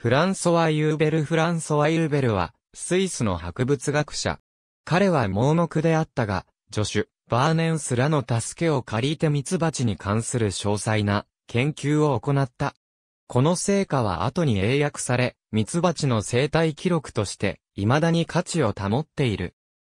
フランソワ・ユーベル・フランソワ・ユーベルは、スイスの博物学者。彼は盲目であったが、助手、バーネンスらの助けを借りてミツバチに関する詳細な研究を行った。この成果は後に英訳され、ミツバチの生態記録として、未だに価値を保っている。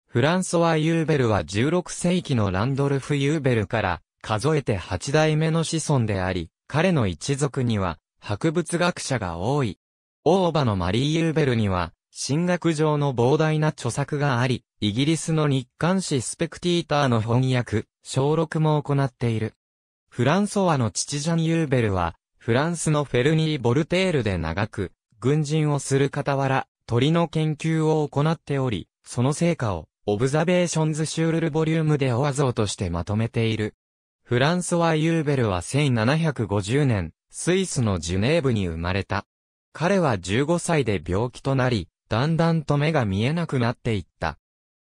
フランソワ・ユーベルは16世紀のランドルフ・ユーベルから、数えて8代目の子孫であり、彼の一族には、博物学者が多い。大バのマリー・ユーベルには、進学上の膨大な著作があり、イギリスの日刊誌スペクティーターの翻訳、小録も行っている。フランソワの父ジャン・ユーベルは、フランスのフェルニー・ボルテールで長く、軍人をする傍ら、鳥の研究を行っており、その成果を、オブザベーションズ・シュールル・ボリュームでオア像としてまとめている。フランソワ・ユーベルは1750年、スイスのジュネーブに生まれた。彼は15歳で病気となり、だんだんと目が見えなくなっていった。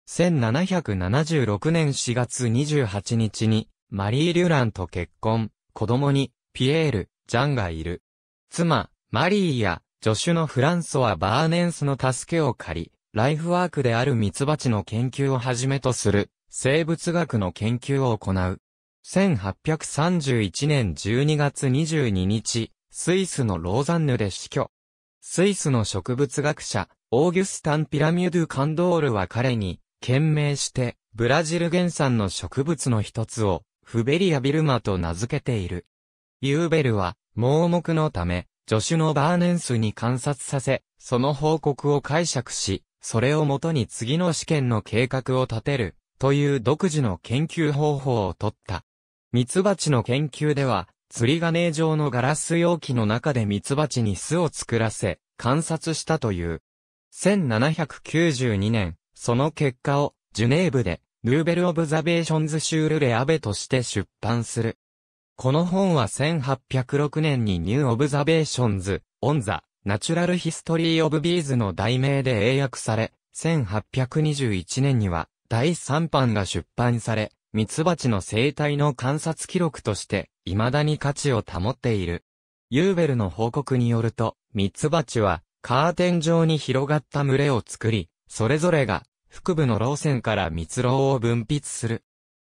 1776年4月28日に、マリー・リュランと結婚、子供に、ピエール、ジャンがいる。妻、マリーや、助手のフランソワ・バーネンスの助けを借り、ライフワークであるミツバチの研究をはじめとする、生物学の研究を行う。1831年12月22日、スイスのローザンヌで死去。スイスの植物学者、オーギュスタン・ピラミュドゥ・カンドールは彼に、懸命して、ブラジル原産の植物の一つを、フベリア・ビルマと名付けている。ユーベルは、盲目のため、助手のバーネンスに観察させ、その報告を解釈し、それをもとに次の試験の計画を立てる、という独自の研究方法をとった。ミツバチの研究では、釣り金状のガラス容器の中で蜜蜂に巣を作らせ、観察したという。1792年、その結果を、ジュネーブで、ヌーベル・オブザベーションズ・シュール・レ・アベとして出版する。この本は1806年にニュー・オブザベーションズ、オン・ザ・ナチュラル・ヒストリー・オブ・ビーズの題名で英訳され、1821年には第3版が出版され、ミツバチの生態の観察記録として、未だに価値を保っている。ユーベルの報告によると、ミツバチは、カーテン状に広がった群れを作り、それぞれが、腹部の老線から蜜蝋を分泌する。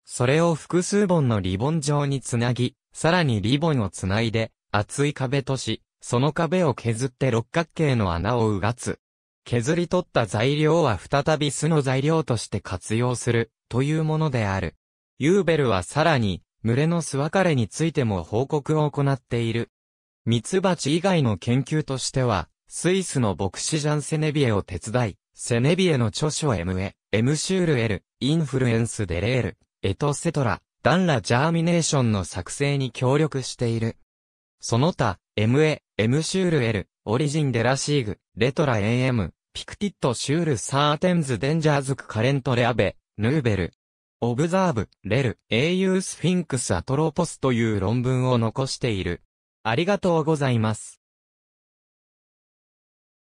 それを複数本のリボン状につなぎ、さらにリボンをつないで、厚い壁とし、その壁を削って六角形の穴をうがつ。削り取った材料は再び巣の材料として活用する、というものである。ユーベルはさらに、群れの巣分かれについても報告を行っている。ミツバチ以外の研究としては、スイスの牧師ジャン・セネビエを手伝い、セネビエの著書 MA、M シュール L、インフルエンスデレール、エトセトラ、ダンラ・ジャーミネーションの作成に協力している。その他、MA、M シュール L、オリジン・デラシーグ、レトラ AM、ピクティット・シュール・サーテンズ・デンジャーズ・ク・カレント・レアベ、ヌーベル、オブザーブ、レル、英雄スフィンクスアトロポスという論文を残している。ありがとうございます。